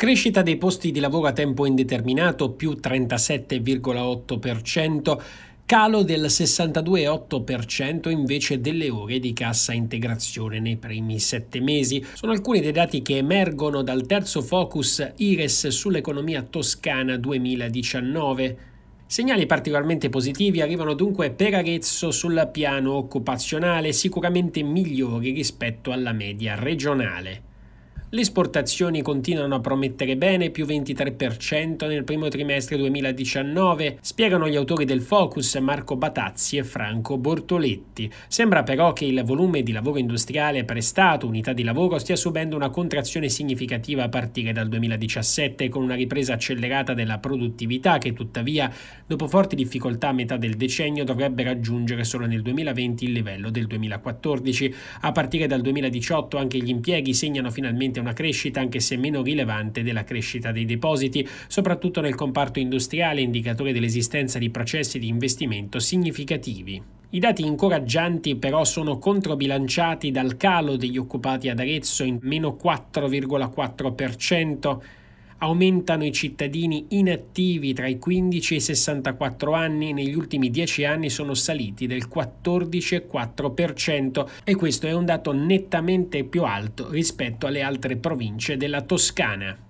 Crescita dei posti di lavoro a tempo indeterminato più 37,8%, calo del 62,8% invece delle ore di cassa integrazione nei primi sette mesi. Sono alcuni dei dati che emergono dal terzo focus IRES sull'economia toscana 2019. Segnali particolarmente positivi arrivano dunque per Arezzo sul piano occupazionale, sicuramente migliori rispetto alla media regionale. Le esportazioni continuano a promettere bene, più 23% nel primo trimestre 2019, spiegano gli autori del Focus Marco Batazzi e Franco Bortoletti. Sembra però che il volume di lavoro industriale prestato, unità di lavoro, stia subendo una contrazione significativa a partire dal 2017 con una ripresa accelerata della produttività che tuttavia, dopo forti difficoltà a metà del decennio, dovrebbe raggiungere solo nel 2020 il livello del 2014. A partire dal 2018 anche gli impieghi segnano finalmente presente una crescita anche se meno rilevante della crescita dei depositi, soprattutto nel comparto industriale, indicatore dell'esistenza di processi di investimento significativi. I dati incoraggianti però sono controbilanciati dal calo degli occupati ad Arezzo in meno 4,4%, Aumentano i cittadini inattivi tra i 15 e i 64 anni negli ultimi 10 anni sono saliti del 14,4% e questo è un dato nettamente più alto rispetto alle altre province della Toscana.